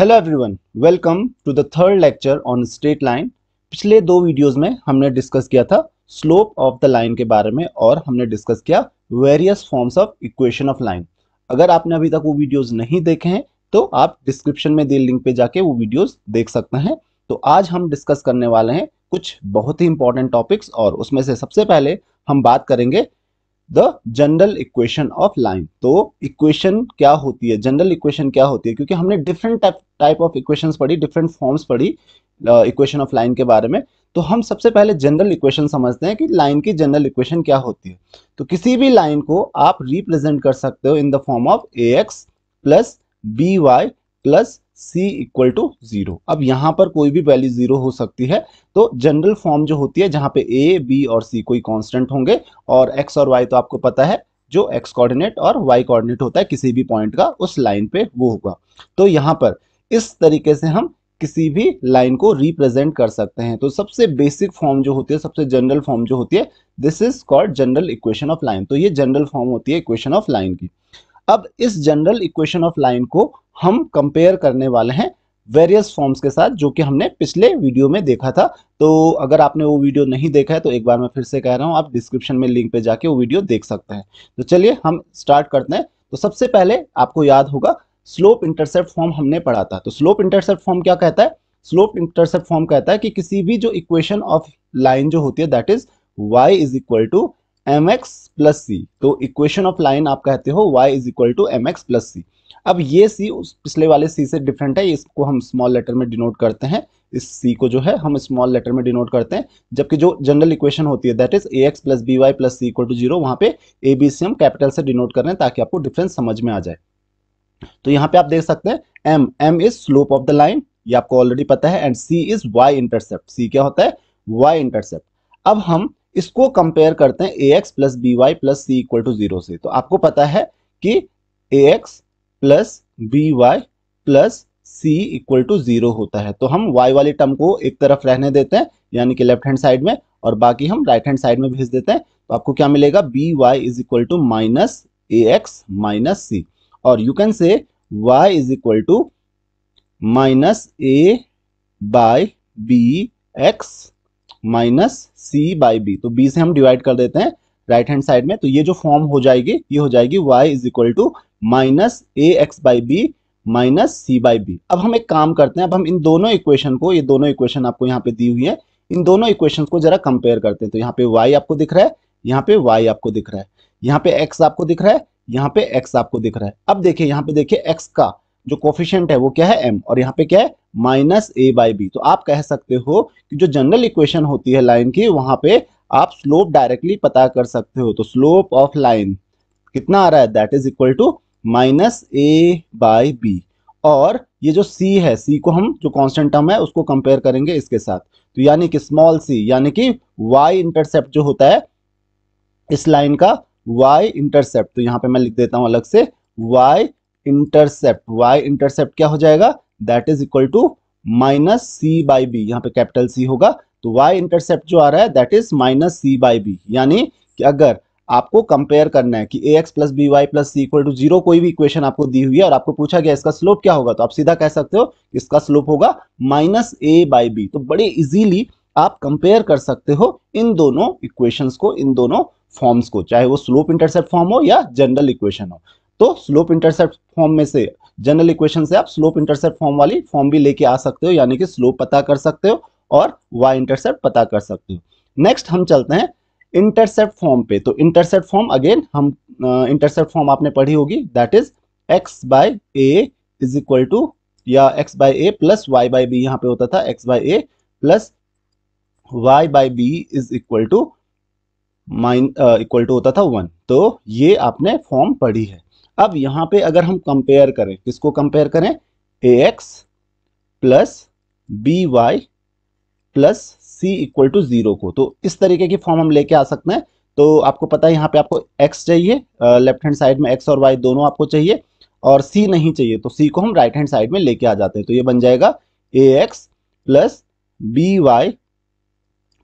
hello everyone welcome to the third lecture on straight line पिछले दो videos में हमने डिस्कस किया था स्लोप ऑफ द लाइन के बारे में और हमने डिस्कस किया various forms of equation of line अगर आपने अभी तक वो वीडियोस नहीं देखे हैं तो आप डिस्क्रिप्शन में दिए लिंक पे जाके वो वीडियोज देख सकते हैं तो आज हम डिस्कस करने वाले हैं कुछ बहुत ही इंपॉर्टेंट टॉपिक्स और उसमें से सबसे पहले हम बात करेंगे the general equation of line तो इक्वेशन क्या होती है जनरल इक्वेशन क्या होती है क्योंकि हमने डिफरेंट टाइप ऑफ इक्वेशन पढ़ी डिफरेंट फॉर्म्स पढ़ी इक्वेशन ऑफ लाइन के बारे में तो हम सबसे पहले जनरल इक्वेशन समझते हैं कि लाइन की जनरल इक्वेशन क्या होती है तो किसी भी लाइन को आप रिप्रेजेंट कर सकते हो in the form of a x plus b y plus c equal to zero अब यहां पर कोई भी वैल्यू जीरो हो सकती है तो जनरल फॉर्म जो होती है जहां पे a, b और c कोई कांस्टेंट होंगे और x और y तो आपको पता है जो x कोऑर्डिनेट और y कोऑर्डिनेट होता है किसी भी पॉइंट का उस लाइन पे वो होगा तो यहाँ पर इस तरीके से हम किसी भी लाइन को रिप्रेजेंट कर सकते हैं तो सबसे बेसिक फॉर्म जो होती है सबसे जनरल फॉर्म जो होती है this is called general equation of line तो ये जनरल फॉर्म होती है इक्वेशन ऑफ लाइन की अब इस जनरल इक्वेशन ऑफ लाइन को हम कंपेयर करने वाले हैं वेरियस फॉर्म्स के साथ जो कि हमने पिछले वीडियो में देखा था तो अगर आपने वो वीडियो नहीं देखा है तो एक बार मैं फिर से कह रहा हूँ आप डिस्क्रिप्शन में लिंक पे जाके वो वीडियो देख सकते हैं तो चलिए हम स्टार्ट करते हैं तो सबसे पहले आपको याद होगा स्लोप इंटरसेप्ट फॉर्म हमने पढ़ा था तो स्लोप इंटरसेप्ट फॉर्म क्या कहता है स्लोप इंटरसेप्ट फॉर्म कहता है कि किसी भी जो इक्वेशन ऑफ लाइन जो होती है that is y is equal to m x plus c तो इक्वेशन ऑफ लाइन आप कहते हो y is equal to m x plus c अब ये सी उस पिछले वाले सी से डिफरेंट है इसको हम स्मॉल लेटर में डिनोट करते हैं इस सी को जो है हम स्मॉल लेटर में डिनोट करते हैं जबकि जो जनरल इक्वेशन होती है that is a x plus b y plus c equal to zero वहां पे ए बी सी हम कैपिटल से डिनोट कर रहे हैं ताकि आपको डिफरेंस समझ में आ जाए तो यहाँ पे आप देख सकते हैं m m is slope of the line ये आपको ऑलरेडी पता है and c is y intercept c क्या होता है वाई इंटरसेप्ट अब हम इसको कंपेयर करते हैं a x plus b y plus c equal to zero से तो आपको पता है कि a x plus b y plus c equal to zero होता है तो हम y वाली टर्म को एक तरफ रहने देते हैं यानी कि लेफ्ट हैंड साइड में और बाकी हम राइट हैंड साइड में भेज देते हैं तो आपको क्या मिलेगा b y is equal to minus a x minus c और you can say y is equal to minus a by b x minus c by b तो बी से हम डिवाइड कर देते हैं राइट हैंड साइड में तो ये जो फॉर्म हो जाएगी ये हो जाएगी y is equal to minus a x by b minus c by b अब हम एक काम करते हैं अब हम इन दोनों इक्वेशन को ये दोनों इक्वेशन आपको यहाँ पे दी हुई है इन दोनों इक्वेशन को जरा कंपेयर करते हैं तो यहाँ पे वाई आपको दिख रहा है यहाँ पे वाई आपको दिख रहा है यहाँ पे एक्स आपको दिख रहा है यहाँ पे एक्स आपको दिख रहा है अब देखिए यहाँ पे देखिए एक्स का जो कोफिशियंट है वो क्या है एम और यहाँ पे क्या है माइनस ए बाई बी तो आप कह सकते हो कि जो जनरल इक्वेशन होती है लाइन की वहां पे आप स्लोप डायरेक्टली पता कर सकते हो तो स्लोप ऑफ लाइन कितना आ रहा है that is equal to minus a by b और ये जो सी है सी को हम जो कॉन्स्टेंट टर्म है उसको कंपेयर करेंगे इसके साथ तो यानी कि स्मॉल सी यानी कि वाई इंटरसेप्ट जो होता है इस लाइन का वाई इंटरसेप्ट तो यहाँ पे मैं लिख देता हूँ अलग से वाई इंटरसेप्ट वाई इंटरसेप्ट क्या हो जाएगा that is equal to minus c by b यहाँ पे कैपिटल सी होगा तो वाई इंटरसेप्ट जो आ रहा है that is minus c by b यानी कि अगर आपको कंपेयर करना है कि a x plus b y plus c equal to zero कोई भी इक्वेशन आपको दी हुई है और आपको पूछा गया इसका स्लोप क्या होगा तो आप सीधा कह सकते हो इसका स्लोप होगा माइनस ए बाई बी तो बड़े इजीली आप कंपेयर कर सकते हो इन दोनों इक्वेशंस को इन दोनों फॉर्म्स को चाहे वो स्लोप इंटरसेप्ट फॉर्म हो या जनरल इक्वेशन हो तो स्लोप इंटरसेप्ट फॉर्म में से जनरल इक्वेशन से आप स्लोप इंटरसेप्ट फॉर्म वाली फॉर्म भी लेके आ सकते हो यानी कि स्लोप पता कर सकते हो और वाई इंटरसेप्ट पता कर सकते हो नेक्स्ट हम चलते हैं इंटरसेप्ट फॉर्म पे तो इंटरसेप्ट फॉर्म अगेन हम इंटरसेप्ट uh, फॉर्म आपने पढ़ी होगी that is x by a is equal to या x by a plus y by b यहाँ पे होता था x by a plus y by b is equal to माइन इक्वल टू होता था वन तो ये आपने फॉर्म पढ़ी है अब यहां पे अगर हम कंपेयर करें किसको कंपेयर करें a x plus b y plus c equal to zero को तो इस तरीके की फॉर्म हम लेके आ सकते हैं तो आपको पता है यहाँ पे आपको x चाहिए लेफ्ट हैंड साइड में एक्स और वाई दोनों आपको चाहिए और सी नहीं चाहिए तो सी को हम राइट हैंड साइड में लेके आ जाते हैं तो ये बन जाएगा a x plus b y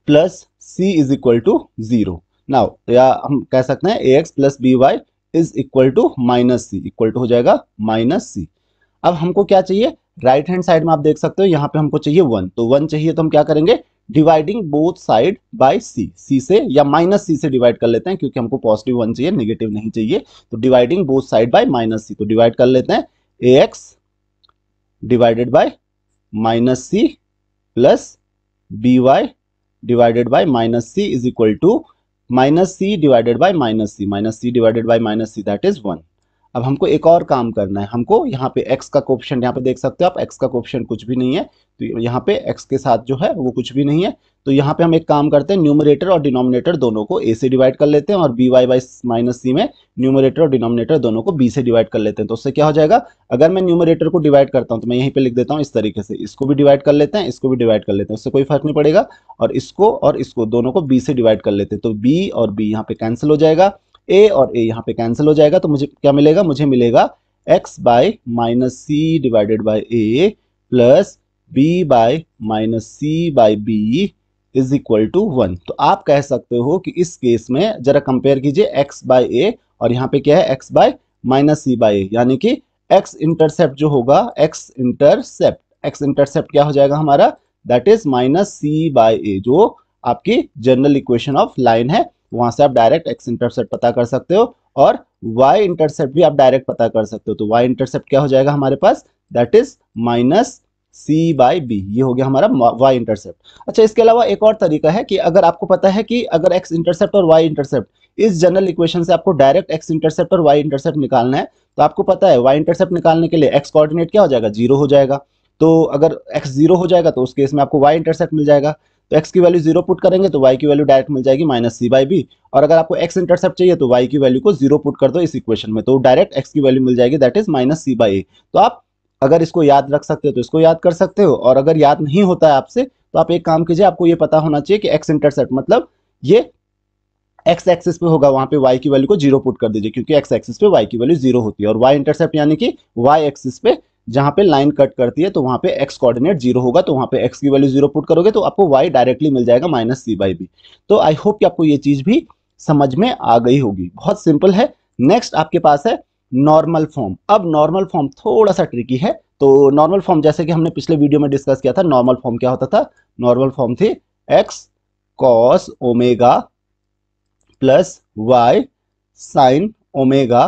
plus c is equal to zero now या हम कह सकते हैं a x plus b y is equal to minus c equal to हो जाएगा माइनस सी अब हमको क्या चाहिए राइट हैंड साइड में आप देख सकते हो यहाँ पे हमको चाहिए वन तो वन चाहिए तो हम क्या करेंगे dividing both side by c c से या माइनस सी से डिवाइड कर लेते हैं क्योंकि हमको पॉजिटिव वन चाहिए नेगेटिव नहीं चाहिए तो dividing both side by minus c तो डिवाइड कर लेते हैं a x divided by minus c plus b y divided by minus c is equal to minus c divided by minus c minus c divided by minus c that is one अब हमको एक और काम करना है हमको यहाँ पे x का कोप्शन यहाँ पे देख सकते हो आप x का कोप्शन कुछ भी नहीं है तो यहाँ पे x के साथ जो है वो कुछ भी नहीं है तो यहाँ पे हम एक काम करते हैं न्यूमरेटर और डिनोमिनेटर दोनों को ए से डिवाइड कर लेते हैं और b y by minus c में न्यूमरेटर और डिनोमिनेटर दोनों को बी से डिवाइड कर लेते हैं तो उससे क्या हो जाएगा अगर मैं न्यूमरेटर को डिवाइड करता हूँ तो मैं यहीं पे लिख देता हूँ इस तरीके से इसको भी डिवाइड कर लेते हैं इसको भी डिवाइड कर लेते हैं उससे कोई फर्क नहीं पड़ेगा और इसको और इसको दोनों को बी से डिवाइड कर लेते हैं तो बी और बी यहाँ पे कैंसिल हो जाएगा ए और ए यहाँ पे कैंसिल हो जाएगा तो मुझे क्या मिलेगा मुझे मिलेगा x by minus c divided by a plus b by minus c by b is equal to one तो आप कह सकते हो कि इस केस में जरा कंपेयर कीजिए एक्स बाय ए और यहाँ पे क्या है x by minus c by a यानी कि एक्स इंटरसेप्ट जो होगा एक्स इंटरसेप्ट एक्स इंटरसेप्ट क्या हो जाएगा हमारा that is minus c by a जो आपकी जनरल इक्वेशन ऑफ लाइन है वहां से आप डायरेक्ट एक्स इंटरसेप्ट पता कर सकते हो और वाई इंटरसेप्ट भी आप डायरेक्ट पता कर सकते हो तो वाई इंटरसेप्ट क्या हो जाएगा हमारे पास that is minus c by b ये हो गया हमारा वाई इंटरसेप्ट अच्छा इसके अलावा एक और तरीका है कि अगर आपको पता है कि अगर एक्स इंटरसेप्ट और वाई इंटरसेप्ट इस जनरल इक्वेशन से आपको डायरेक्ट एक्स इंटरसेप्ट और वाई इंटरसेप्ट निकालना है तो आपको पता है वाई इंटरसेप्ट निकालने के लिए एक्स कोऑर्डिनेट क्या हो जाएगा जीरो हो जाएगा तो अगर एक्स जीरो हो जाएगा तो उस केस में आपको वाई इंटरसेप्ट मिल जाएगा तो एक्स की वैल्यू जीरो पुट करेंगे तो वाई की वैल्यू डायरेक्ट मिल जाएगी माइनस सी बाई बी और अगर आपको एक्स इंटरसेप्ट चाहिए तो वाई की वैल्यू को जीरो पुट कर दो इस इक्वेशन में तो डायरेक्ट एक्स की वैल्यू मिल जाएगी that is minus c by a तो आप अगर इसको याद रख सकते हो तो इसको याद कर सकते हो और अगर याद नहीं होता है आपसे तो आप एक काम कीजिए आपको ये पता होना चाहिए कि एक्स इंटरसेप्ट मतलब ये एक्स एक्सिस पे होगा वहां पे वाई की वैल्यू को जीरो पुट कर दीजिए क्योंकि एक्स एक्सिस पे वाई की वैल्यू जीरो होती है और वाई इंटरसेप्ट यानी कि वाई एक्सिस पे जहां पे लाइन कट करती है तो वहां पे एक्स कोऑर्डिनेट जीरो होगा तो वहां पे एक्स की वैल्यू जीरो पुट करोगे तो आपको वाई डायरेक्टली मिल जाएगा माइनस सी बाई बी तो आई होप कि आपको ये चीज भी समझ में आ गई होगी बहुत सिंपल है नेक्स्ट आपके पास है नॉर्मल फॉर्म अब नॉर्मल फॉर्म थोड़ा सा ट्रिकी है तो नॉर्मल फॉर्म जैसे कि हमने पिछले वीडियो में डिस्कस किया था नॉर्मल फॉर्म क्या होता था नॉर्मल फॉर्म थी x cos omega plus y sine omega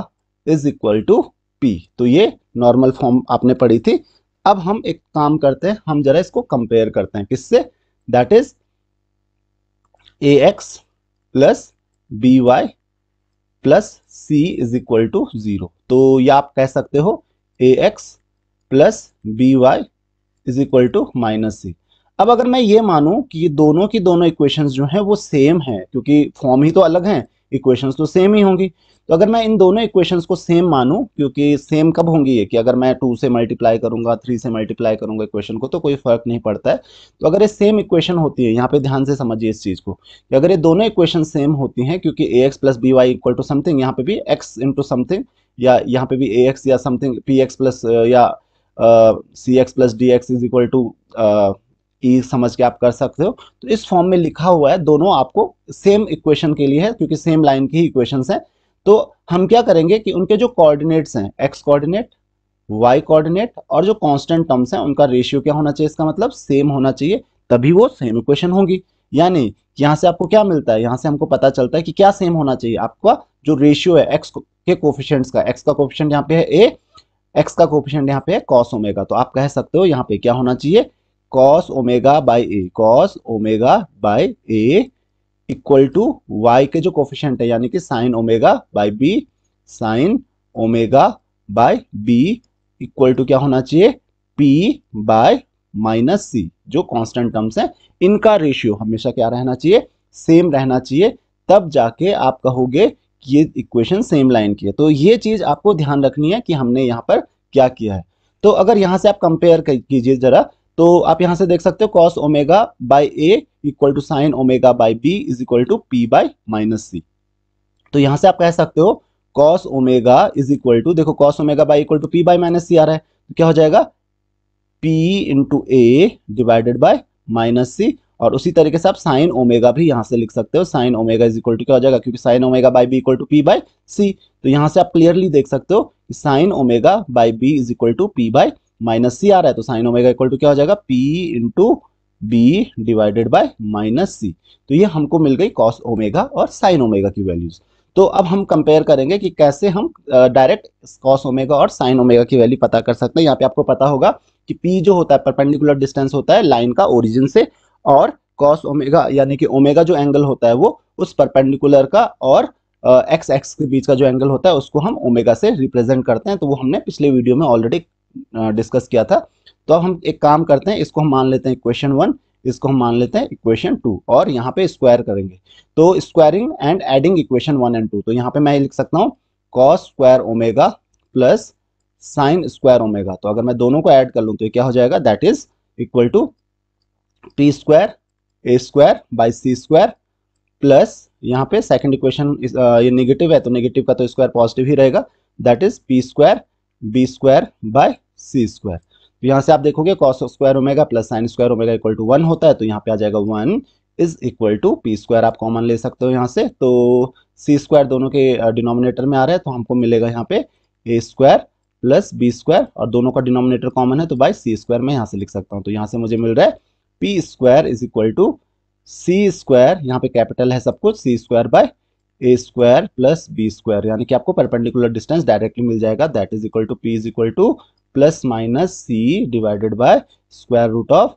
is equal to p तो ये नॉर्मल फॉर्म आपने पढ़ी थी अब हम एक काम करते हैं हम जरा इसको कंपेयर करते हैं किससे that is a x plus b y plus c is equal to zero तो या आप कह सकते हो a x plus b y is equal to minus c अब अगर मैं ये मानूं कि ये दोनों की दोनों इक्वेशंस जो हैं वो सेम हैं क्योंकि फॉर्म ही तो अलग हैं इक्वेशंस तो सेम ही होंगी तो अगर मैं इन दोनों इक्वेशंस को सेम मानूं क्योंकि सेम कब होंगी ये कि अगर मैं टू से मल्टीप्लाई करूंगा थ्री से मल्टीप्लाई करूंगा इक्वेशन को तो कोई फर्क नहीं पड़ता है तो अगर ये सेम इक्वेशन होती है यहाँ पे ध्यान से समझिए इस चीज़ को कि अगर ये दोनों इक्वेशन सेम होती हैं क्योंकि a x plus b y equal to something यहाँ पे भी एक्स इंटू समथिंग या यहाँ पे भी ए एक्स या समथिंग पी एक्स प्लस या c x plus d x is equal to e समझ के आप कर सकते हो तो इस फॉर्म में लिखा हुआ है दोनों आपको सेम इक्वेशन के लिए है क्योंकि सेम लाइन की ही है तो हम क्या करेंगे कि उनके जो कोऑर्डिनेट्स हैं एक्स कोऑर्डिनेट वाई कोऑर्डिनेट और जो कांस्टेंट टर्म्स हैं उनका रेशियो क्या होना चाहिए इसका मतलब सेम होना चाहिए तभी वो सेम इक्वेशन होगी यानी यहाँ से आपको क्या मिलता है यहाँ से हमको पता चलता है कि क्या सेम होना चाहिए आपका जो रेशियो है एक्स के कोफिशेंट्स का एक्स का कोफिशेंट यहाँ पे है ए एक्स का कोफिशेंट यहाँ पे है कॉस ओमेगा तो आप कह सकते हो यहाँ पे क्या होना चाहिए cos omega by a cos omega by a equal to y के जो कोफिशेंट है यानी कि sine omega by b sine omega by b equal to क्या होना चाहिए पी बाय माइनस सी जो कांस्टेंट टर्म्स है इनका रेशियो हमेशा क्या रहना चाहिए सेम रहना चाहिए तब जाके आप कहोगे कि ये इक्वेशन सेम लाइन की है तो ये चीज आपको ध्यान रखनी है कि हमने यहाँ पर क्या किया है तो अगर यहां से आप कंपेयर कीजिए जरा तो आप यहां से देख सकते हो cos omega by a equal to sine omega by b is equal to p by minus c तो यहां से आप कह सकते हो cos omega is equal to देखो cos omega by equal to p by minus c आ रहा है तो क्या हो जाएगा p into a divided by minus c और उसी तरीके से आप साइन ओमेगा भी यहां से लिख सकते हो sine omega is equal to क्या हो जाएगा क्योंकि sine omega by b equal to p by c तो यहाँ से आप क्लियरली देख सकते हो sine omega by b is equal to p by minus c आ रहा है तो साइन ओमेगा इक्वल टू क्या हो जाएगा p into b divided by minus c तो ये हमको मिल गई कॉस ओमेगा और साइन ओमेगा की वैल्यूज तो अब हम कंपेयर करेंगे कि कैसे हम डायरेक्ट कॉस ओमेगा और साइन ओमेगा की वैल्यू पता कर सकते हैं यहाँ पे आपको पता होगा कि पी जो होता है परपेंडिकुलर डिस्टेंस होता है लाइन का ओरिजिन से और कॉस ओमेगा यानी कि ओमेगा जो एंगल होता है वो उस परपेंडिकुलर का और एक्स एक्स के बीच का जो एंगल होता है उसको हम ओमेगा से रिप्रेजेंट करते हैं तो वो हमने पिछले वीडियो में ऑलरेडी डिस्कस किया था तो अब हम एक काम करते हैं इसको हम मान लेते हैं इक्वेशन वन इसको हम मान लेते हैं इक्वेशन टू और यहाँ पे स्क्वायर करेंगे तो squaring and adding equation one and two तो यहाँ पे मैं लिख सकता हूँ cos square omega plus sine square omega तो अगर मैं दोनों को ऐड कर लूँ तो क्या हो जाएगा that is equal to p square a square by c square plus यहाँ पे सेकेंड इक्वेशन ये नेगेटिव है तो नेगेटिव का तो स्क्वायर पॉजिटिव ही रहेगा that is p square b square by c square तो यहाँ से आप देखोगे cos square omega plus sine square omega equal to one होता है तो यहाँ पे आ जाएगा one is equal to p square आप कॉमन ले सकते हो यहाँ से तो सी स्क्वायर दोनों के डिनोमिनेटर में आ रहा है तो हमको मिलेगा यहाँ पे a square plus b square और दोनों का डिनोमिनेटर कॉमन है तो बाई सी स्क्वायर मैं यहाँ से लिख सकता हूँ तो यहाँ से मुझे मिल रहा है p square is equal to c square यहाँ पे कैपिटल है सब कुछ c square by a square plus b square यानी कि आपको परपेंडिकुलर डिस्टेंस डायरेक्टली मिल जाएगा that is equal to p is equal to plus minus c divided by square root of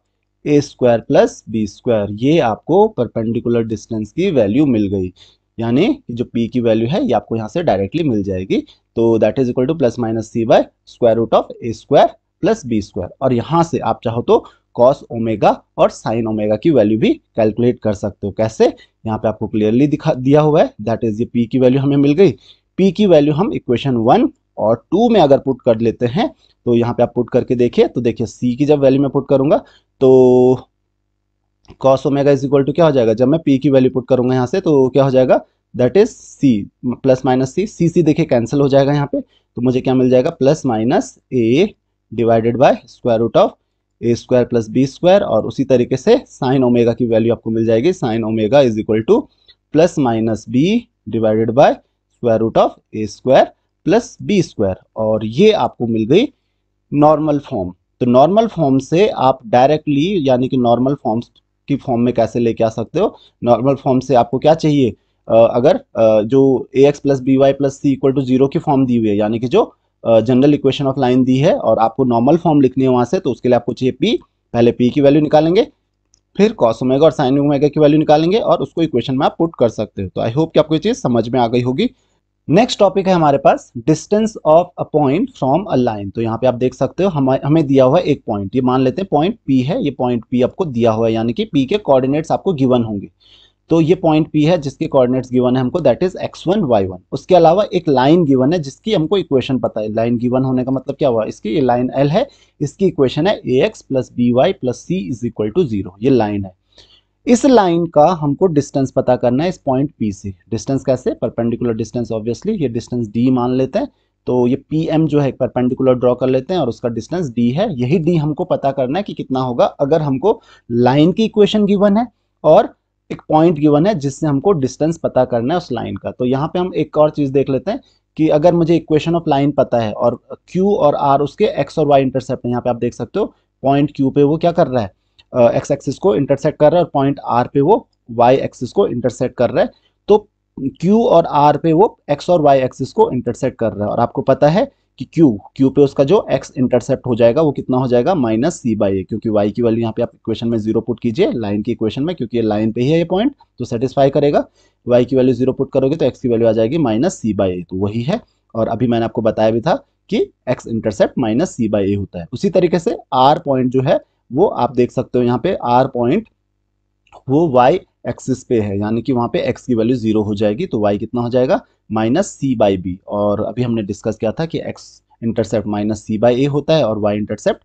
a square plus b square ये आपको perpendicular distance की value मिल गई यानी जो पी की वैल्यू है ये आपको यहाँ से डायरेक्टली मिल जाएगी तो that is equal to plus minus c by square root of a square plus b square और यहाँ से आप चाहो तो कॉस ओमेगा और साइन ओमेगा की वैल्यू भी कैलकुलेट कर सकते हो कैसे यहाँ पे आपको क्लियरली दिखा दिया हुआ है दैट इज ये पी की वैल्यू हमें मिल गई पी की वैल्यू हम इक्वेशन वन और टू में अगर पुट कर लेते हैं तो यहाँ पे आप पुट करके देखिए तो देखिए सी की जब वैल्यू में पुट करूंगा तो cos omega is equal to क्या हो जाएगा जब मैं पी की वैल्यू पुट करूंगा यहाँ से तो क्या हो जाएगा that is c plus minus c c c देखिए कैंसिल हो जाएगा यहाँ पे तो मुझे क्या मिल जाएगा plus minus a divided by square root of a square plus b square और उसी तरीके से साइन ओमेगा की वैल्यू आपको मिल जाएगी sine omega is equal to plus minus b divided by square root of a square plus b square और ये आपको मिल गई नॉर्मल फॉर्म तो नॉर्मल फॉर्म से आप डायरेक्टली यानी कि नॉर्मल फॉर्म्स की फॉर्म में कैसे लेके आ सकते हो नॉर्मल फॉर्म से आपको क्या चाहिए अगर जो a x plus b y plus c equal to zero की फॉर्म दी हुई है यानी कि जो जनरल इक्वेशन ऑफ लाइन दी है और आपको नॉर्मल फॉर्म लिखनी है वहां से तो उसके लिए आपको चाहिए पी पहले पी की वैल्यू निकालेंगे फिर कॉसोमेगा ओमेगा और साइन ओमेगा की वैल्यू निकालेंगे और उसको इक्वेशन में आप पुट कर सकते हो तो आई होप कि आपको ये चीज़ समझ में आ गई होगी नेक्स्ट टॉपिक है हमारे पास distance of a point from a line तो यहाँ पे आप देख सकते हो हम हमें दिया हुआ है एक पॉइंट ये मान लेते हैं पॉइंट पी है ये पॉइंट पी आपको दिया हुआ है यानी कि पी के कोऑर्डिनेट्स आपको गिवन होंगे तो ये पॉइंट पी है जिसके कोऑर्डिनेट्स गिवन है हमको that is x one y one उसके अलावा एक लाइन गिवन है जिसकी हमको इक्वेशन पता है लाइन गिवन होने का मतलब क्या हुआ इसकी ये लाइन एल है इसकी इक्वेशन है a x plus b y plus c is equal to zero ये लाइन है इस लाइन का हमको डिस्टेंस पता करना है इस पॉइंट पी से डिस्टेंस कैसे परपेंडिकुलर डिस्टेंस ऑब्वियसली ये डिस्टेंस डी मान लेते हैं तो ये पी एम जो है परपेंडिकुलर ड्रॉ कर लेते हैं और उसका डिस्टेंस डी है यही डी हमको पता करना है कि कितना होगा अगर हमको लाइन की इक्वेशन गिवन है और एक पॉइंट गिवन है जिससे हमको डिस्टेंस पता करना है उस लाइन का तो यहाँ पे हम एक और चीज़ देख लेते हैं कि अगर मुझे इक्वेशन ऑफ लाइन पता है और क्यू और आर उसके एक्स और वाई इंटरसेप्ट यहाँ पे आप देख सकते हो पॉइंट क्यू पे वो क्या कर रहा है एक्स एक्सिस को इंटरसेक्ट कर रहा है और पॉइंट आर पे वो वाई एक्सिस को इंटरसेक्ट कर रहा है तो क्यू और आर पे वो एक्स और वाई एक्सिस को इंटरसेक्ट कर रहा है और आपको पता है कि क्यू क्यू पे उसका जो एक्स इंटरसेप्ट हो जाएगा वो कितना हो जाएगा माइनस सी बाई ए क्योंकि वाई की वैल्यू यहाँ पे आप इक्वेशन में जीरो पुट कीजिए लाइन की इक्वेशन में क्योंकि ये लाइन पे ही है ये पॉइंट तो सेटिस्फाई करेगा वाई की वैल्यू जीरो पुट करोगे तो एक्स की वैल्यू आ जाएगी माइनस सी बाई ए तो वही है और अभी मैंने आपको बताया भी था कि x intercept minus c by a होता है उसी तरीके से आर पॉइंट जो है वो आप देख सकते हो यहाँ पे आर पॉइंट वो वाई एक्सिस पे है यानी कि वहाँ पे एक्स की वैल्यू जीरो हो जाएगी तो वाई कितना हो जाएगा माइनस सी बाई बी और अभी हमने डिस्कस किया था कि x intercept minus c by a होता है और y intercept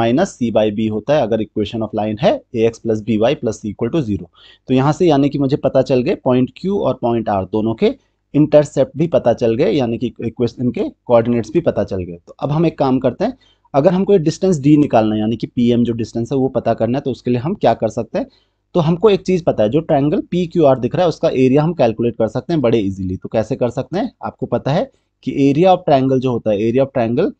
minus c by b होता है अगर इक्वेशन ऑफ लाइन है a x plus b y plus equal to zero तो यहाँ से यानी कि मुझे पता चल गए पॉइंट क्यू और पॉइंट आर दोनों के इंटरसेप्ट भी पता चल गए यानी कि इक्वेशन के कोऑर्डिनेट्स भी पता चल गए तो अब हम एक काम करते हैं अगर हमको ये डिस्टेंस डी निकालना है यानी कि पी एम जो डिस्टेंस है वो पता करना है तो उसके लिए हम क्या कर सकते हैं तो हमको एक चीज़ पता है जो ट्रायंगल पी क्यू आर दिख रहा है उसका एरिया हम कैलकुलेट कर सकते हैं बड़े इजीली तो कैसे कर सकते हैं आपको पता है कि एरिया ऑफ ट्रायंगल जो होता है area of triangle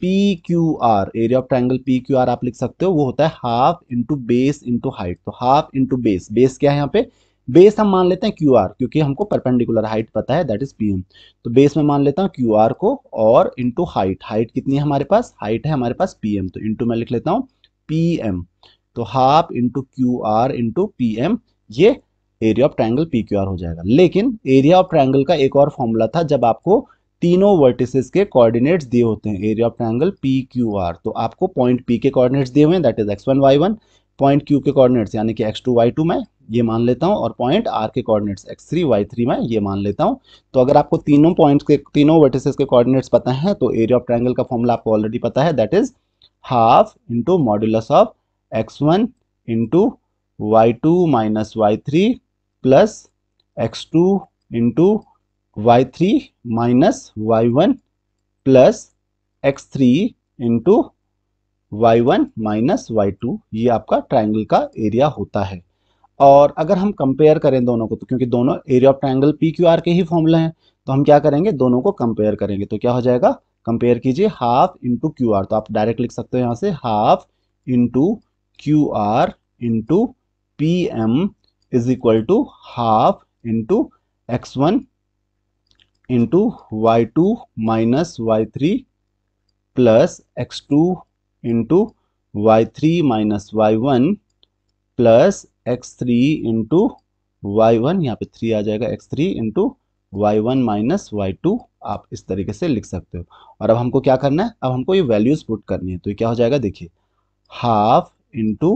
P Q R area of triangle P Q R आप लिख सकते हो वो होता है half into base into height तो हाफ इंटू बेस बेस क्या है यहाँ पे बेस हम मान लेते हैं क्यू आर क्योंकि हमको परपेंडिकुलर हाइट पता है दैट इज पी एम तो बेस में मान लेता हूँ क्यू आर को और इंटू हाइट हाइट कितनी है हमारे पास हाइट है हमारे पास पी एम तो इंटू मैं लिख लेता हूँ पी एम तो half into Q R into P M ये area of triangle P Q R हो जाएगा लेकिन एरिया ऑफ ट्रायंगल का एक और फॉर्मूला था जब आपको तीनों वर्टिसेस के कोऑर्डिनेट्स दिए होते हैं area of triangle P Q R तो आपको पॉइंट पी के कोऑर्डिनेट्स दिए हुए हैं that is x one y one point Q के कोऑर्डिनेट्स यानी कि एक्स टू वाई टू में ये मान लेता हूँ और पॉइंट आर के coordinates x three y three में ये मान लेता हूँ तो अगर आपको तीनों पॉइंट्स के तीनों वर्टिसेस के तो कोऑर्डिनेट्स पता है तो एरिया ऑफ ट्राइंगल का फॉर्मूला आपको ऑलरेडी पता है that is half into modulus of x one into y two minus y three plus x two into y three minus y one plus x three into y one minus y two ये आपका triangle का area होता है और अगर हम compare करें दोनों को तो क्योंकि दोनों area of triangle P Q R के ही फॉर्मूला हैं तो हम क्या करेंगे दोनों को कंपेयर करेंगे तो क्या हो जाएगा कंपेयर कीजिए हाफ इंटू क्यू आर तो आप डायरेक्ट लिख सकते हो यहाँ से half into Q R into P M is equal to half into x one into y two minus y three plus x two into y three minus y one plus x three into y one यहाँ पे three आ जाएगा x three into y one minus y two आप इस तरीके से लिख सकते हो और अब हमको क्या करना है अब हमको ये वैल्यूज पुट करनी है तो ये क्या हो जाएगा देखिए हाफ इंटू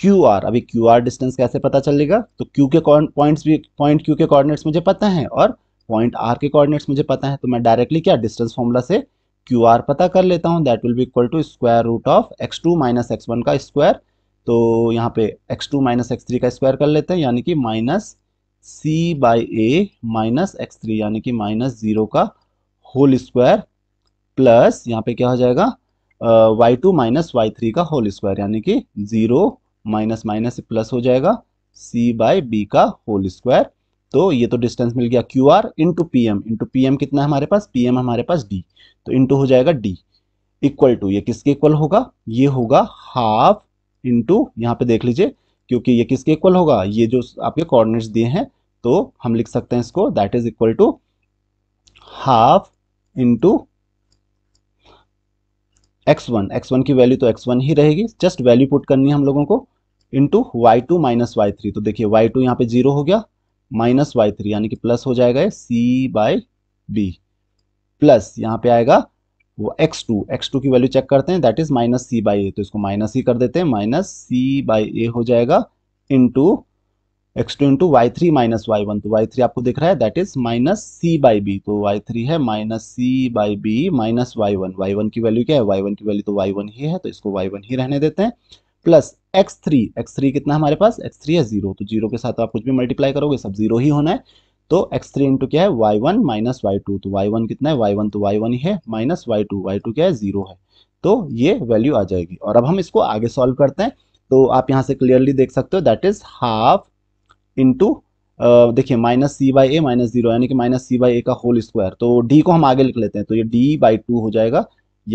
क्यू आर अभी क्यू आर डिस्टेंस कैसे पता चलेगा तो क्यू के पॉइंट्स भी पॉइंट क्यू के कोऑर्डिनेट्स मुझे पता है और पॉइंट आर के कोऑर्डिनेट्स मुझे पता है तो मैं डायरेक्टली क्या डिस्टेंस फॉर्मूला से क्यू आर पता कर लेता हूँ that will be equal to square root of x two minus x one का स्क्वायर तो यहाँ पे x2 टू माइनस एक्स का स्क्वायर कर लेते हैं यानी कि minus c by a minus x यानी कि माइनस जीरो का होल स्क्वायर प्लस यहाँ पे क्या हो जाएगा y two minus y three का होल स्क्वायर यानी कि जीरो माइनस माइनस प्लस हो जाएगा सी बाई बी का होल स्क्वायर तो ये तो डिस्टेंस मिल गया Q R into P M into P M कितना है हमारे पास पी एम हमारे पास डी तो इंटू हो जाएगा डी इक्वल टू ये किसके इक्वल होगा ये होगा हाफ इंटू यहाँ पे देख लीजिए क्योंकि ये किसके इक्वल होगा ये जो आपके कोऑर्डिनेट्स दिए हैं तो हम लिख सकते हैं इसको that is equal to half into x one x one की वैल्यू तो एक्स वन ही रहेगी जस्ट वैल्यू पुट करनी है हम लोगों को into y two minus y three तो देखिए वाई टू यहाँ पे जीरो हो गया माइनस वाई थ्री यानी कि प्लस हो जाएगा सी बाई बी प्लस यहाँ पे आएगा वो एक्स टू एक्स टू की वैल्यू चेक करते हैं that is minus c by a तो इसको माइनस ही कर देते हैं माइनस सी बाई ए हो जाएगा into x two into y three minus y one तो वाई थ्री आपको दिख रहा है that is minus c by b तो वाई थ्री है minus c by b minus y one y one की वैल्यू क्या है वाई वन की वैल्यू तो वाई वन ही है तो इसको वाई वन ही रहने देते हैं plus x three x three कितना हमारे पास एक्स थ्री है जीरो तो जीरो के साथ आप कुछ भी मल्टीप्लाई करोगे सब जीरो ही होना है तो एक्स थ्री इंटू क्या है y1 one minus y to तो y1 कितना है y1 तो y1 ही है minus y two y two क्या है जीरो है तो ये वैल्यू आ जाएगी और अब हम इसको आगे सॉल्व करते हैं तो आप यहाँ से क्लियरली देख सकते हो दैट इज हाफ इंटू देखिए minus c by a minus zero यानी कि माइनस सी बाई ए का होल स्क्वायर तो डी को हम आगे लिख लेते हैं तो ये डी बाई टू हो जाएगा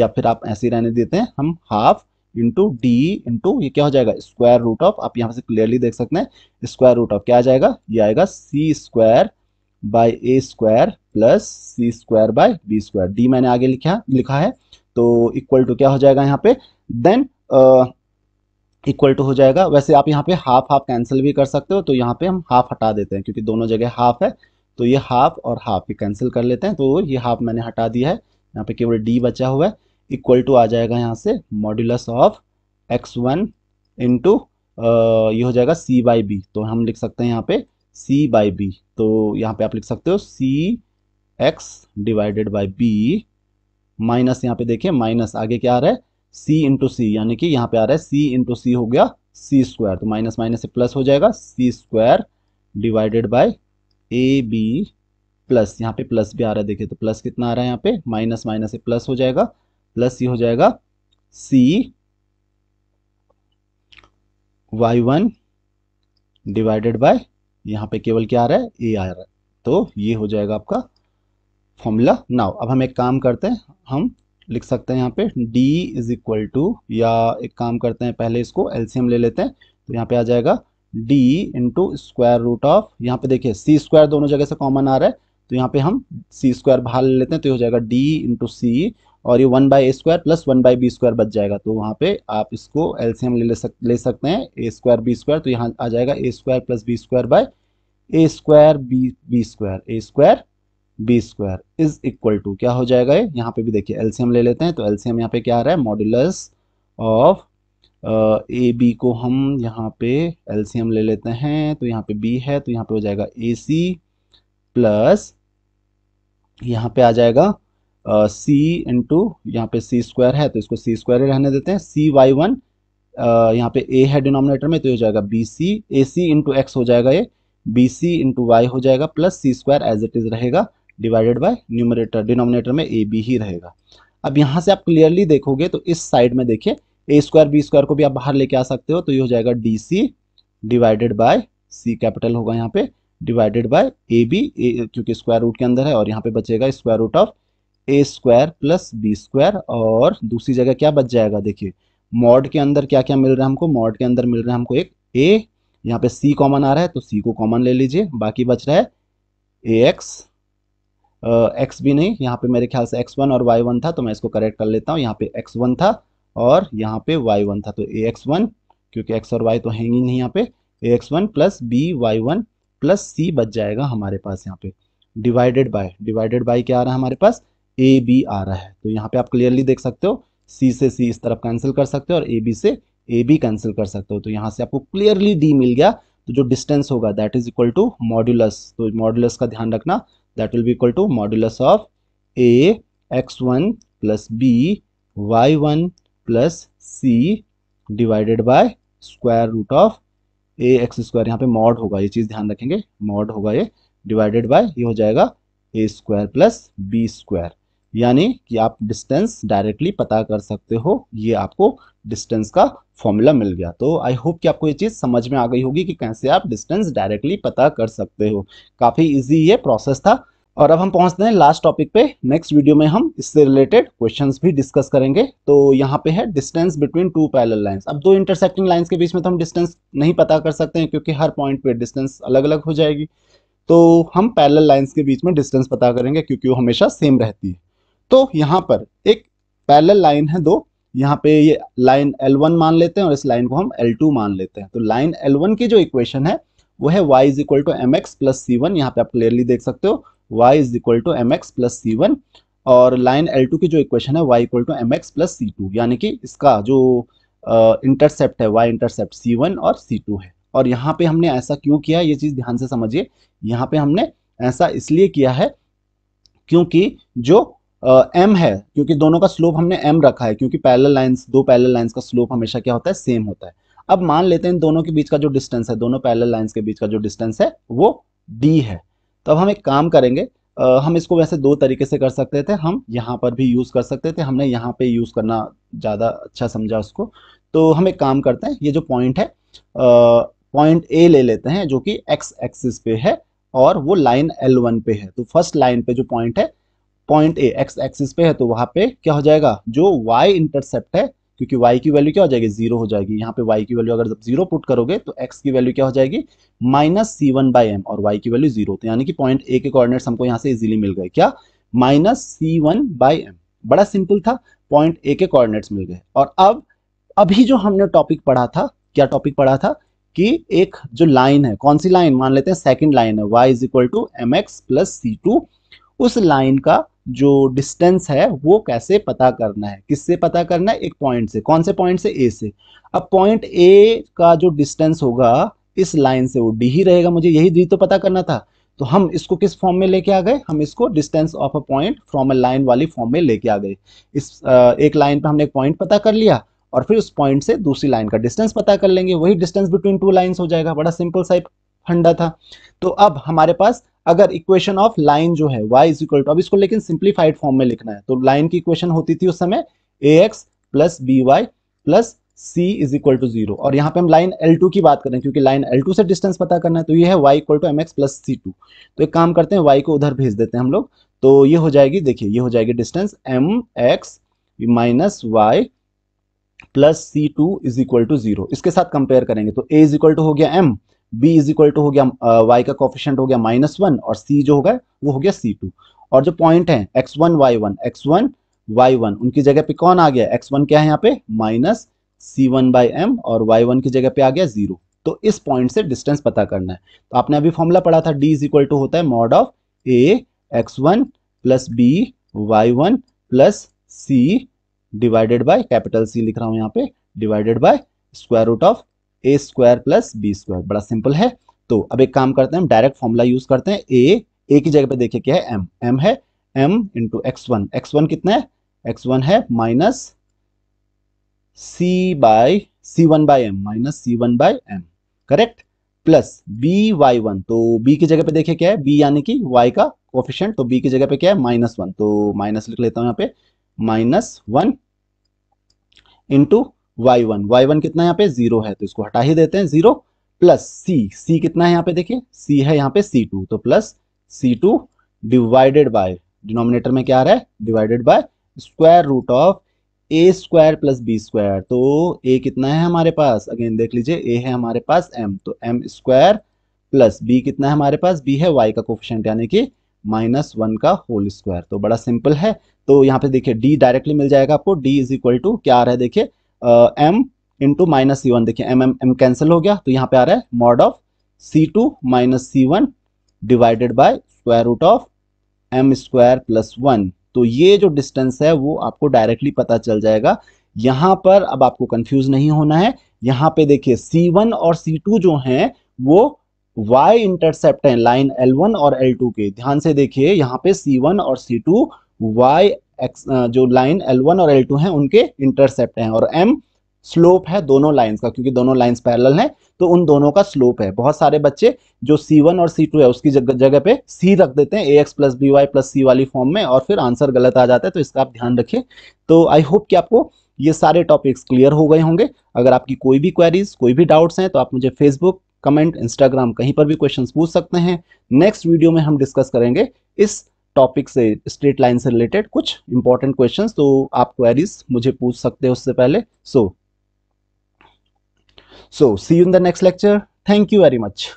या फिर आप ऐसे ही रहने देते हैं हम हाफ इंटू डी इंटू ये क्या हो जाएगा स्क्वायर रूट ऑफ आप यहाँ से क्लियरली देख सकते हैं स्क्वायर रूट ऑफ क्या आ जाएगा ये आएगा c square by a square plus c square by b square d मैंने आगे लिखा लिखा है तो इक्वल टू क्या हो जाएगा यहाँ पे देन इक्वल टू हो जाएगा वैसे आप यहाँ पे हाफ हाफ कैंसिल भी कर सकते हो तो यहाँ पे हम हाफ हटा देते हैं क्योंकि दोनों जगह हाफ है तो ये हाफ और हाफ भी कैंसिल कर लेते हैं तो ये हाफ मैंने हटा दिया है यहाँ पे केवल डी बचा हुआ है इक्वल टू आ जाएगा यहाँ से modulus of x one into ये हो जाएगा सी बाई बी तो हम लिख सकते हैं यहाँ पे सी बाई बी तो यहाँ पे आप लिख सकते हो c x divided by b minus यहाँ पे देखिए माइनस आगे क्या आ रहा है सी इंटू सी यानी कि यहाँ पे आ रहा है सी इंटू सी हो गया सी स्क्वायर तो माइनस माइनस से प्लस हो जाएगा c square divided by a b plus यहाँ पे प्लस भी आ रहा है देखिए तो प्लस कितना आ रहा है यहाँ पे माइनस माइनस से प्लस हो जाएगा प्लस ये हो जाएगा c y one divided by यहाँ पे केवल क्या आ रहा है ए आ रहा है तो ये हो जाएगा आपका फॉर्मूला नाउ अब हम एक काम करते हैं हम लिख सकते हैं यहाँ पे d इज इक्वल टू या एक काम करते हैं पहले इसको एलसीएम ले लेते हैं तो यहाँ पे आ जाएगा d into square root of यहाँ पे देखिए सी स्क्वायर दोनों जगह से कॉमन आ रहा है तो यहाँ पे हम सी स्क्वायर बाहर ले लेते हैं तो ये हो जाएगा d इंटू सी और ये one by a square plus one by b square बच जाएगा तो वहाँ पे आप इसको एलसीएम ले ले, सक, ले सकते हैं ए स्क्वायर बी स्क्वायर तो यहाँ आ जाएगा a square plus b square by a square b b square a square b square is equal to क्या हो जाएगा ये यहाँ पे भी देखिए एलसीएम ले लेते हैं तो एलसीएम यहाँ पे क्या आ रहा है मॉड्यूलस ऑफ ए बी को हम यहाँ पे एलसीएम ले लेते हैं तो यहाँ पे बी है तो यहाँ पे हो जाएगा ए सी प्लस यहाँ पे आ जाएगा सी इंटू यहाँ पे सी स्क्वायर है तो इसको सी स्क्वायर रहने देते हैं सी वाई वन यहाँ पे ए है डिनोमिनेटर में तो हो जाएगा b c a c into x हो जाएगा ये बी सी इंटू वाई हो जाएगा plus c square as it is रहेगा डिवाइडेड बाय न्यूमरेटर डिनोमिनेटर में ए बी ही रहेगा अब यहाँ से आप क्लियरली देखोगे तो इस साइड में देखिए ए स्क्वायर बी स्क्वायर को भी आप बाहर लेके आ सकते हो तो ये हो जाएगा d c divided by c capital होगा यहाँ पे डिवाइडेड बाय ए बी क्योंकि स्क्वायर रूट के अंदर है और यहाँ पे बचेगा square root of a square plus b square और दूसरी जगह क्या बच जाएगा देखिए मॉड के अंदर क्या क्या मिल रहा है हमको मॉड के अंदर मिल रहा है हमको एक ए यहाँ पे सी कॉमन आ रहा है तो सी को कॉमन ले लीजिए बाकी बच रहा है ए एक्स एक्स भी नहीं यहाँ पे मेरे ख्याल से एक्स वन और वाई वन था तो मैं इसको करेक्ट कर लेता हूँ यहाँ पे एक्स वन था और यहाँ पे वाई वन था तो ए एक्स वन क्योंकि एक्स और वाई तो ही नहीं यहाँ पे a x one plus b y one plus c बच जाएगा हमारे पास यहाँ पे डिवाइडेड बाय डिवाइडेड बाय क्या आ रहा है हमारे पास ए बी आ रहा है तो यहाँ पे आप क्लियरली देख सकते हो सी से सी इस तरफ कैंसिल कर सकते हो और ए बी से ए बी कैंसिल कर सकते हो तो यहाँ से आपको क्लियरली डी मिल गया तो जो डिस्टेंस होगा that is equal to modulus तो मॉड्यूलस का ध्यान रखना that will be equal to modulus of a x one plus b y one plus c divided by square root of a x square यहाँ पे mod होगा ये चीज़ ध्यान रखेंगे मॉड होगा ये डिवाइडेड बाय ये हो जाएगा a square plus b square यानी कि आप डिस्टेंस डायरेक्टली पता कर सकते हो ये आपको डिस्टेंस का फॉर्मूला मिल गया तो आई होप कि आपको ये चीज़ समझ में आ गई होगी कि कैसे आप डिस्टेंस डायरेक्टली पता कर सकते हो काफ़ी इजी ये प्रोसेस था और अब हम पहुंचते हैं लास्ट टॉपिक पे नेक्स्ट वीडियो में हम इससे रिलेटेड क्वेश्चंस भी डिस्कस करेंगे तो यहाँ पे है distance between two parallel lines अब दो इंटरसेक्टिंग लाइंस के बीच में तो हम डिस्टेंस नहीं पता कर सकते हैं क्योंकि हर पॉइंट पे डिस्टेंस अलग अलग हो जाएगी तो हम पैरल लाइन्स के बीच में डिस्टेंस पता करेंगे क्योंकि वो हमेशा सेम रहती है तो यहाँ पर एक पैरेलल लाइन है दो यहाँ पे ये लाइन L1 मान लेते हैं और इस लाइन को हम L2 मान लेते हैं तो लाइन L1 की जो इक्वेशन है वो है y is equal to m x plus c one यहाँ पे आप क्लियरली देख सकते हो y is equal to m x plus c one और लाइन L2 की जो इक्वेशन है y equal to m x plus c two यानी कि इसका जो इंटरसेप्ट uh, है y इंटरसेप्ट सी और सी है और यहाँ पे हमने ऐसा क्यों किया ये चीज़ ध्यान से समझिए यहाँ पे हमने ऐसा इसलिए किया है क्योंकि जो एम है क्योंकि दोनों का स्लोप हमने एम रखा है क्योंकि पैरेलल लाइंस दो पैरेलल लाइंस का स्लोप हमेशा क्या होता है सेम होता है अब मान लेते हैं दोनों के बीच का जो डिस्टेंस है दोनों पैरेलल लाइंस के बीच का जो डिस्टेंस है वो डी है तो अब हम एक काम करेंगे Uh, हम इसको वैसे दो तरीके से कर सकते थे हम यहाँ पर भी यूज़ कर सकते थे हमने यहाँ पे यूज़ करना ज़्यादा अच्छा समझा उसको तो हम एक काम करते हैं ये जो पॉइंट है पॉइंट ए ले लेते हैं जो कि एक्स एक्सिस पे है और वो लाइन एल वन पे है तो फर्स्ट लाइन पे जो पॉइंट है पॉइंट ए एक्स एक्सिस पे है तो वहां पे क्या हो जाएगा जो वाई इंटरसेप्ट है क्योंकि y की वैल्यू क्या हो जाएगी जीरो हो जाएगी यहाँ पे y की वैल्यू अगर जब जीरो पुट करोगे तो x की वैल्यू क्या हो जाएगी minus c one by m और y की वैल्यू जीरो तो यानी कि पॉइंट ए के कोऑर्डिनेट्स हमको यहाँ से इजीली मिल गए क्या minus c one by m बड़ा सिंपल था पॉइंट ए के कोऑर्डिनेट्स मिल गए और अब अभी जो हमने टॉपिक पढ़ा था क्या टॉपिक पढ़ा था कि एक जो लाइन है कौन सी लाइन मान लेते हैं सेकंड लाइन है y is equal to m x plus c two उस लाइन का जो डिस्टेंस है वो कैसे पता करना है किससे पता करना है एक पॉइंट से कौन से पॉइंट से ए से अब पॉइंट ए का जो डिस्टेंस होगा इस लाइन से वो डी ही रहेगा मुझे यही डी तो पता करना था तो हम इसको किस फॉर्म में लेके आ गए हम इसको distance of a point from a line वाली फॉर्म में लेके आ गए इस एक लाइन पर हमने एक पॉइंट पता कर लिया और फिर उस पॉइंट से दूसरी लाइन का डिस्टेंस पता कर लेंगे वही डिस्टेंस बिटवीन टू लाइन्स हो जाएगा बड़ा सिंपल साइप फंडा था तो अब हमारे पास अगर इक्वेशन ऑफ लाइन जो है y इज इक्वल टू अब इसको लेकिन सिंप्लीफाइड फॉर्म में लिखना है तो लाइन की इक्वेशन होती थी उस समय a x plus b y plus c is equal to zero और यहाँ पे हम लाइन L2 की बात कर रहे हैं क्योंकि लाइन L2 से डिस्टेंस पता करना है तो ये है y equal to m x plus c two तो एक काम करते हैं y को उधर भेज देते हैं हम लोग तो ये हो जाएगी देखिए ये हो जाएगी distance m x minus y plus c two is equal to zero इसके साथ कंपेयर करेंगे तो ए इज इक्वल टू हो गया m b is equal to हो गया वाई का कॉफिशेंट हो गया माइनस वन और c जो होगा वो हो गया सी टू और जो पॉइंट है x one y one x one y one उनकी जगह पे कौन आ गया एक्स वन क्या है यहाँ पे minus c one by m और वाई वन की जगह पे आ गया जीरो तो इस पॉइंट से डिस्टेंस पता करना है तो आपने अभी फॉर्मूला पढ़ा था डी इज इक्वल टू होता है mod of a x one plus b y one plus c divided by capital c लिख रहा हूं यहाँ पे divided by square root of a square plus b square बड़ा सिंपल है तो अब एक काम करते हैं हम डायरेक्ट फॉर्मूला यूज करते हैं ए ए की जगह पे देखिए क्या है एम एम है m into x one x one कितना है एक्स वन है minus c by c one by m minus c one by m correct plus b y one तो बी की जगह पे देखिए क्या है बी यानी कि वाई का कोफिशियंट तो बी की जगह पे क्या है माइनस वन तो माइनस लिख लेता हूं यहां पे minus one into y1 one कितना यहाँ पे जीरो है तो इसको हटा ही देते हैं जीरो प्लस सी सी कितना है यहाँ पे देखिए सी है यहाँ पे सी टू तो plus c two divided by denominator में क्या आ रहा है divided by square root of a square plus b square तो ए कितना है हमारे पास अगेन देख लीजिए ए है हमारे पास एम तो एम स्क्वायर प्लस बी कितना है हमारे पास बी है वाई का कोफिशेंट यानी कि माइनस वन का होल स्क्वायर तो बड़ा सिंपल है तो यहाँ पे देखिए डी डायरेक्टली मिल जाएगा आपको डी इज इक्वल टू क्या आ रहा है देखिए m into minus c one देखिए एम एम एम कैंसिल हो गया तो यहाँ पे आ रहा है mod of c two minus c one divided by square root of m square plus one तो ये जो डिस्टेंस है वो आपको डायरेक्टली पता चल जाएगा यहाँ पर अब आपको कंफ्यूज नहीं होना है यहाँ पे देखिए C1 और C2 जो हैं वो y इंटरसेप्ट है लाइन L1 और L2 के ध्यान से देखिए यहाँ पे C1 और C2 वाई एक्स जो लाइन एल वन और एल टू हैं उनके इंटरसेप्ट हैं और एम स्लोप है दोनों लाइंस का क्योंकि दोनों लाइंस पैरेलल हैं तो उन दोनों का स्लोप है बहुत सारे बच्चे जो C1 और C2 है उसकी जगह जगह पे C रख देते हैं a x plus b y plus c वाली फॉर्म में और फिर आंसर गलत आ जाता है तो इसका आप ध्यान रखिए तो आई होप कि आपको ये सारे टॉपिक्स क्लियर हो गए होंगे अगर आपकी कोई भी क्वेरीज कोई भी डाउट्स हैं तो आप मुझे फेसबुक कमेंट इंस्टाग्राम कहीं पर भी क्वेश्चन पूछ सकते हैं नेक्स्ट वीडियो में हम डिस्कस करेंगे इस टॉपिक से स्ट्रेट लाइन से रिलेटेड कुछ इंपॉर्टेंट क्वेश्चंस तो आप क्वेरीज मुझे पूछ सकते हो उससे पहले so so see you in the next lecture thank you very much